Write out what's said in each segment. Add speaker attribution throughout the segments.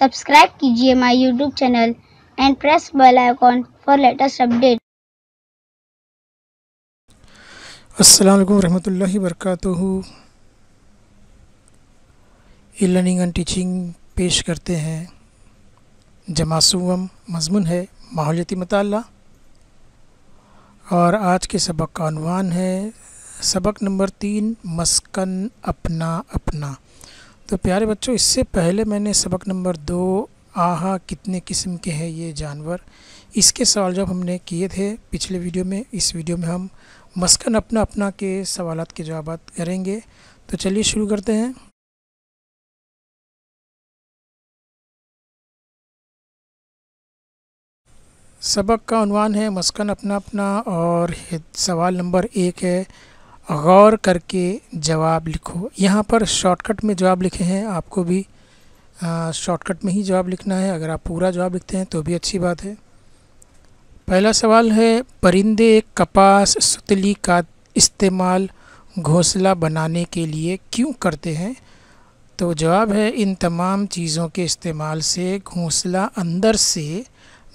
Speaker 1: subscribe कीजिए my YouTube channel and press bell icon for latest update असलकम वरहमल work e learning and teaching पेश करते हैं जमासुम मजमून है माहौलियती मताल और आज के सबक का अनवान है सबक नंबर तीन मस्कन अपना अपना तो प्यारे बच्चों इससे पहले मैंने सबक नंबर दो आहा कितने किस्म के हैं ये जानवर इसके सवाल जब हमने किए थे पिछले वीडियो में इस वीडियो में हम मस्कन अपना अपना के सवाल के जवाब करेंगे तो चलिए शुरू करते हैं सबक का अनवान है मस्कन अपना अपना और सवाल नंबर एक है गौर करके जवाब लिखो यहाँ पर शॉर्टकट में जवाब लिखे हैं आपको भी शॉर्टकट में ही जवाब लिखना है अगर आप पूरा जवाब लिखते हैं तो भी अच्छी बात है पहला सवाल है परिंदे कपास सुतली का इस्तेमाल घोंसला बनाने के लिए क्यों करते हैं तो जवाब है इन तमाम चीज़ों के इस्तेमाल से घोंसला अंदर से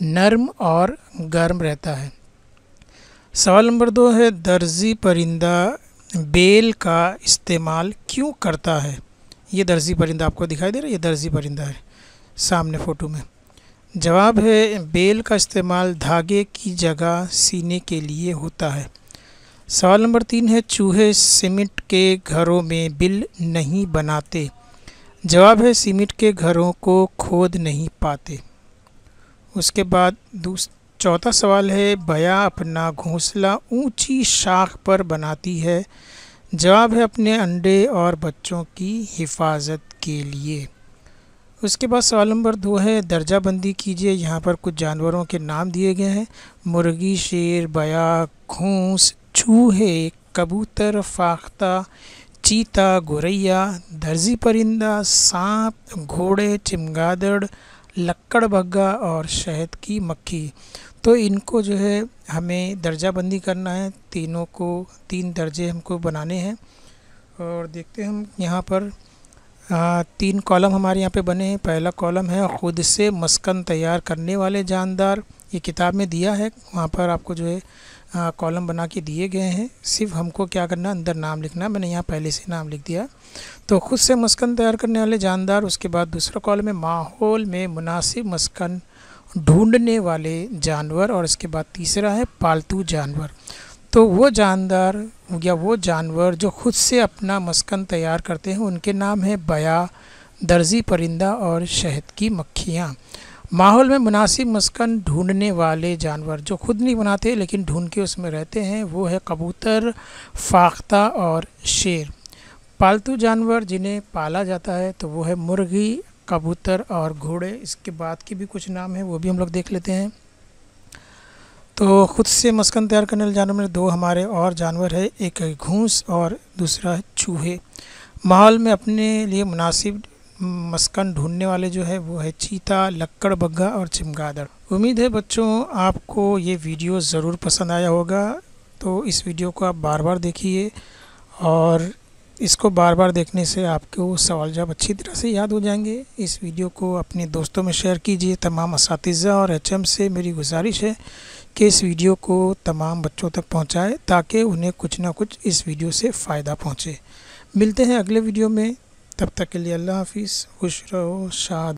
Speaker 1: नर्म और गर्म रहता है सवाल नंबर दो है दर्जी परिंदा बेल का इस्तेमाल क्यों करता है ये दर्जी परिंदा आपको दिखाई दे रहा है ये दर्जी परिंदा है सामने फ़ोटो में जवाब है बेल का इस्तेमाल धागे की जगह सीने के लिए होता है सवाल नंबर तीन है चूहे सीमेंट के घरों में बिल नहीं बनाते जवाब है सीमेंट के घरों को खोद नहीं पाते उसके बाद दूस चौथा सवाल है बया अपना घोंसला ऊंची शाख पर बनाती है जवाब है अपने अंडे और बच्चों की हिफाजत के लिए उसके बाद सवाल नंबर दो है दर्जा बंदी कीजिए यहाँ पर कुछ जानवरों के नाम दिए गए हैं मुर्गी शेर बया घूस चूहे कबूतर फाख्ता चीता गोरैया दर्जी परिंदा सांप घोड़े चिमगादड़ लक्कड़ भग्गा और शहद की मक्खी तो इनको जो है हमें दर्जाबंदी करना है तीनों को तीन दर्जे हमको बनाने हैं और देखते हैं हम यहाँ पर आ, तीन कॉलम हमारे यहाँ पे बने हैं पहला कॉलम है ख़ुद से मस्कन तैयार करने वाले जानदार ये किताब में दिया है वहाँ पर आपको जो है कॉलम बना के दिए गए हैं सिर्फ हमको क्या करना अंदर नाम लिखना मैंने यहाँ पहले से नाम लिख दिया तो खुद से मस्कन तैयार करने वाले जानदार उसके बाद दूसरा कॉलम है माहौल में मुनासिब मस्कन ढूंढने वाले जानवर और इसके बाद तीसरा है पालतू जानवर तो वो जानदार या वो जानवर जो खुद से अपना मस्कन तैयार करते हैं उनके नाम है बया दर्जी परिंदा और शहद की मक्खियाँ माहौल में मुनासिब मस्कन ढूंढने वाले जानवर जो खुद नहीं बनाते लेकिन ढूंढ के उसमें रहते हैं वो है कबूतर फाख्ता और शेर पालतू जानवर जिन्हें पाला जाता है तो वो है मुर्गी कबूतर और घोड़े इसके बाद के भी कुछ नाम हैं वो भी हम लोग देख लेते हैं तो ख़ुद से मस्कन तैयार करने वाले जानवर में दो हमारे और जानवर है एक घूस और दूसरा है चूहे माहौल में अपने लिए मुनासिब मस्कन ढूंढने वाले जो है वो है चीता लक्कड़ बग्घा और चिमगादड़ उम्मीद है बच्चों आपको ये वीडियो ज़रूर पसंद आया होगा तो इस वीडियो को आप बार बार देखिए और इसको बार बार देखने से आपके वो सवाल जवाब अच्छी तरह से याद हो जाएंगे इस वीडियो को अपने दोस्तों में शेयर कीजिए तमाम इस और एच से मेरी गुजारिश है कि इस वीडियो को तमाम बच्चों तक पहुँचाएँ ताकि उन्हें कुछ ना कुछ इस वीडियो से फ़ायदा पहुँचे मिलते हैं अगले वीडियो में تب تک کے لیے اللہ حافظ خوش رہو شاد